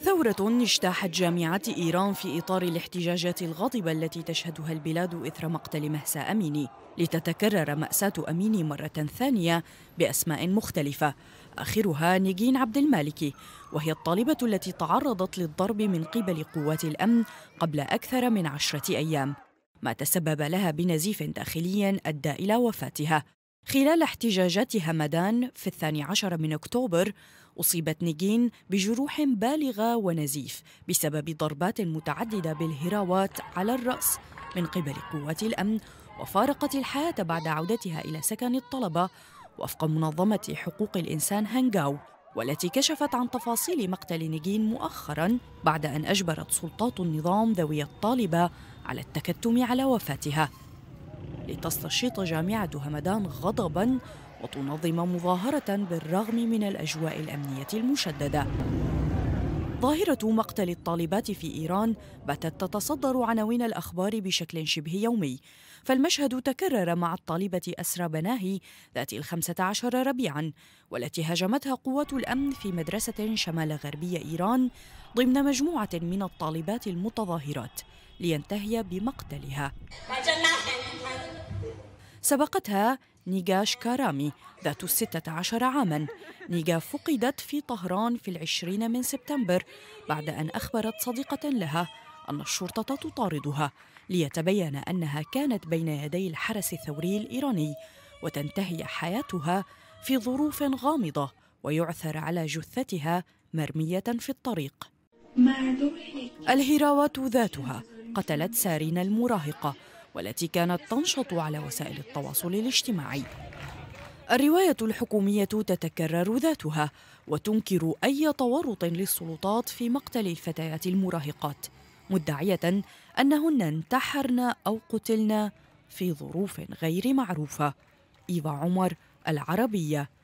ثورة اجتاحت جامعات إيران في إطار الاحتجاجات الغاضبة التي تشهدها البلاد إثر مقتل مهسا أميني لتتكرر مأساة أميني مرة ثانية بأسماء مختلفة آخرها نيجين عبد المالكي وهي الطالبة التي تعرضت للضرب من قبل قوات الأمن قبل أكثر من عشرة أيام ما تسبب لها بنزيف داخلي أدى إلى وفاتها خلال احتجاجات همدان في الثاني عشر من أكتوبر أصيبت نيجين بجروح بالغة ونزيف بسبب ضربات متعددة بالهراوات على الرأس من قبل قوات الأمن وفارقت الحياة بعد عودتها إلى سكن الطلبة وفق منظمة حقوق الإنسان هانغاو والتي كشفت عن تفاصيل مقتل نيجين مؤخرا بعد أن أجبرت سلطات النظام ذوي الطالبة على التكتم على وفاتها لتستشيط جامعة همدان غضبا وتنظم مظاهرة بالرغم من الأجواء الأمنية المشددة ظاهرة مقتل الطالبات في إيران باتت تتصدر عناوين الأخبار بشكل شبه يومي فالمشهد تكرر مع الطالبة أسرى بناهي ذات الخمسة عشر ربيعاً والتي هاجمتها قوات الأمن في مدرسة شمال غربي إيران ضمن مجموعة من الطالبات المتظاهرات لينتهي بمقتلها سبقتها نيجاش كارامي ذات الستة عشر عاما نيجا فقدت في طهران في العشرين من سبتمبر بعد أن أخبرت صديقة لها أن الشرطة تطاردها ليتبين أنها كانت بين يدي الحرس الثوري الإيراني وتنتهي حياتها في ظروف غامضة ويعثر على جثتها مرمية في الطريق الهراوات ذاتها قتلت سارين المراهقة والتي كانت تنشط على وسائل التواصل الاجتماعي الرواية الحكومية تتكرر ذاتها وتنكر أي تورط للسلطات في مقتل الفتيات المراهقات مدعية أنهن انتحرن أو قتلن في ظروف غير معروفة إيفا عمر العربية